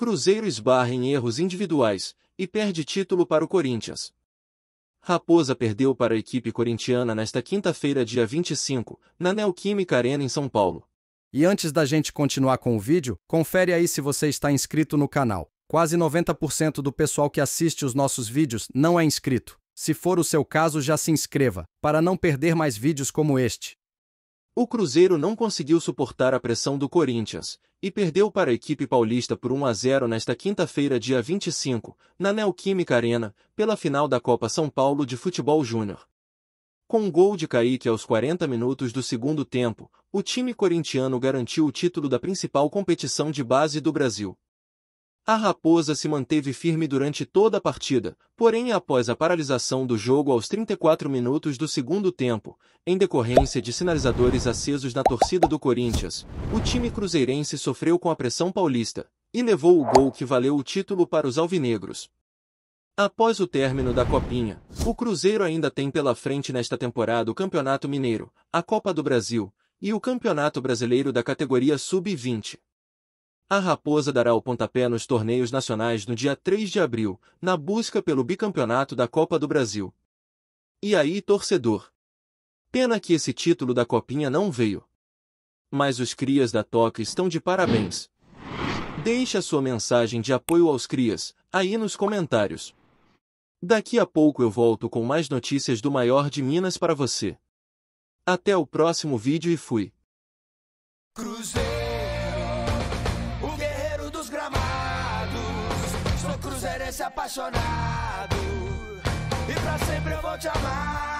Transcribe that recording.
Cruzeiro esbarra em erros individuais e perde título para o Corinthians. Raposa perdeu para a equipe corintiana nesta quinta-feira, dia 25, na Neoquímica Arena em São Paulo. E antes da gente continuar com o vídeo, confere aí se você está inscrito no canal. Quase 90% do pessoal que assiste os nossos vídeos não é inscrito. Se for o seu caso, já se inscreva, para não perder mais vídeos como este. O Cruzeiro não conseguiu suportar a pressão do Corinthians e perdeu para a equipe paulista por 1 a 0 nesta quinta-feira, dia 25, na Neoquímica Arena, pela final da Copa São Paulo de Futebol Júnior. Com um gol de Kaique aos 40 minutos do segundo tempo, o time corintiano garantiu o título da principal competição de base do Brasil, a Raposa se manteve firme durante toda a partida, porém após a paralisação do jogo aos 34 minutos do segundo tempo, em decorrência de sinalizadores acesos na torcida do Corinthians, o time cruzeirense sofreu com a pressão paulista e levou o gol que valeu o título para os alvinegros. Após o término da Copinha, o Cruzeiro ainda tem pela frente nesta temporada o Campeonato Mineiro, a Copa do Brasil e o Campeonato Brasileiro da categoria Sub-20. A Raposa dará o pontapé nos torneios nacionais no dia 3 de abril, na busca pelo bicampeonato da Copa do Brasil. E aí, torcedor? Pena que esse título da Copinha não veio. Mas os crias da Toca estão de parabéns. Deixe a sua mensagem de apoio aos crias, aí nos comentários. Daqui a pouco eu volto com mais notícias do maior de Minas para você. Até o próximo vídeo e fui. Cruzeiro. cruzeirense apaixonado. E pra sempre eu vou te amar.